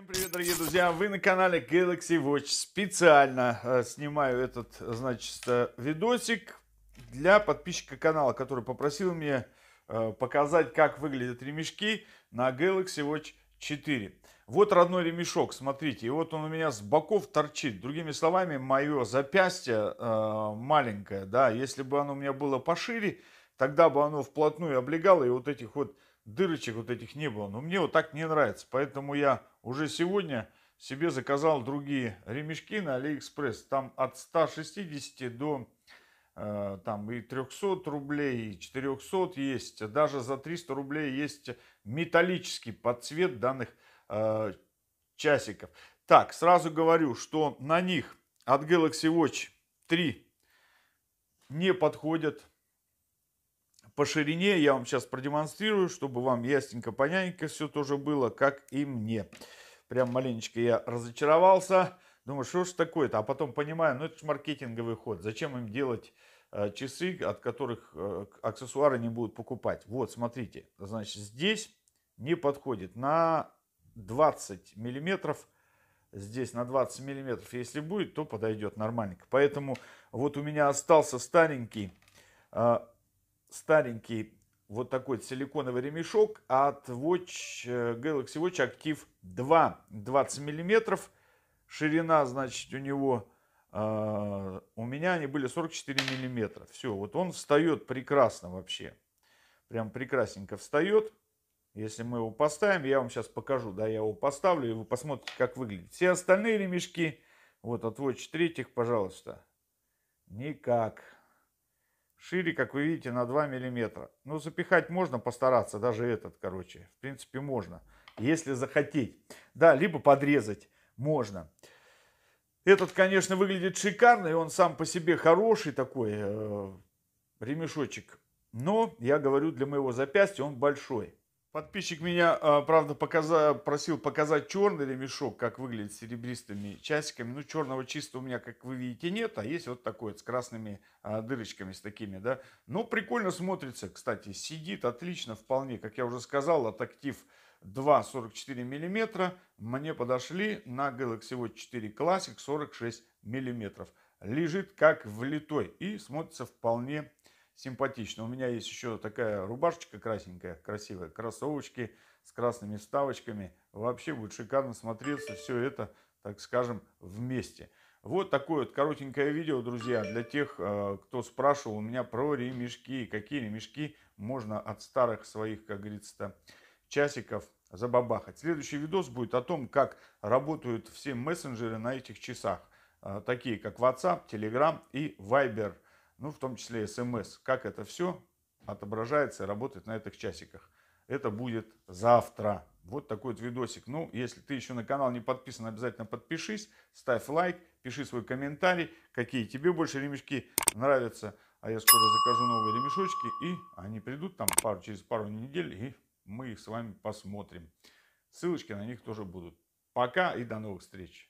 Всем привет, дорогие друзья! Вы на канале Galaxy Watch. Специально э, снимаю этот, значит, э, видосик для подписчика канала, который попросил мне э, показать, как выглядят ремешки на Galaxy Watch 4. Вот родной ремешок, смотрите, и вот он у меня с боков торчит. Другими словами, мое запястье э, маленькое, да, если бы оно у меня было пошире, тогда бы оно вплотную облегало и вот этих вот дырочек вот этих не было. Но мне вот так не нравится. Поэтому я уже сегодня себе заказал другие ремешки на Алиэкспресс. Там от 160 до э, там и 300 рублей, и 400 есть. Даже за 300 рублей есть металлический подцвет данных э, часиков. Так, сразу говорю, что на них от Galaxy Watch 3 не подходят по ширине. Я вам сейчас продемонстрирую, чтобы вам ясненько-понятненько все тоже было, как и мне. Прям маленечко я разочаровался. Думаю, что ж такое-то? А потом понимаю, ну это же маркетинговый ход. Зачем им делать э, часы, от которых э, аксессуары не будут покупать? Вот, смотрите. Значит, здесь не подходит. На 20 миллиметров здесь на 20 миллиметров, если будет, то подойдет нормально. Поэтому вот у меня остался старенький э, старенький вот такой силиконовый ремешок от Watch, э, Galaxy Watch Active 2 20 миллиметров. Ширина, значит, у него, э, у меня они были 44 миллиметра. Все, вот он встает прекрасно вообще. Прям прекрасненько встает. Если мы его поставим, я вам сейчас покажу, да, я его поставлю, и вы посмотрите, как выглядит. Все остальные ремешки, вот от Watch 3, пожалуйста, никак. Шире, как вы видите, на 2 миллиметра. Ну, запихать можно постараться, даже этот, короче. В принципе, можно, если захотеть. Да, либо подрезать можно. Этот, конечно, выглядит шикарно, и он сам по себе хороший такой э, ремешочек. Но, я говорю, для моего запястья он большой. Подписчик меня, а, правда, показа... просил показать черный ремешок, как выглядит с серебристыми часиками. Ну, черного чисто у меня, как вы видите, нет, а есть вот такой вот с красными а, дырочками, с такими, да. Но ну, прикольно смотрится, кстати, сидит отлично вполне. Как я уже сказал, от актив 2 44 миллиметра мне подошли на Galaxy Watch 4 Classic 46 миллиметров. Лежит как влитой и смотрится вполне симпатично. У меня есть еще такая рубашечка красненькая, красивая, кроссовочки с красными вставочками. Вообще будет шикарно смотреться все это, так скажем, вместе. Вот такое вот коротенькое видео, друзья, для тех, э, кто спрашивал у меня про ремешки. Какие ремешки можно от старых своих, как говорится, часиков забабахать. Следующий видос будет о том, как работают все мессенджеры на этих часах. Э, такие, как WhatsApp, Telegram и Viber ну, в том числе смс, как это все отображается и работает на этих часиках. Это будет завтра. Вот такой вот видосик. Ну, если ты еще на канал не подписан, обязательно подпишись, ставь лайк, пиши свой комментарий, какие тебе больше ремешки нравятся. А я скоро закажу новые ремешочки, и они придут там пару, через пару недель, и мы их с вами посмотрим. Ссылочки на них тоже будут. Пока и до новых встреч.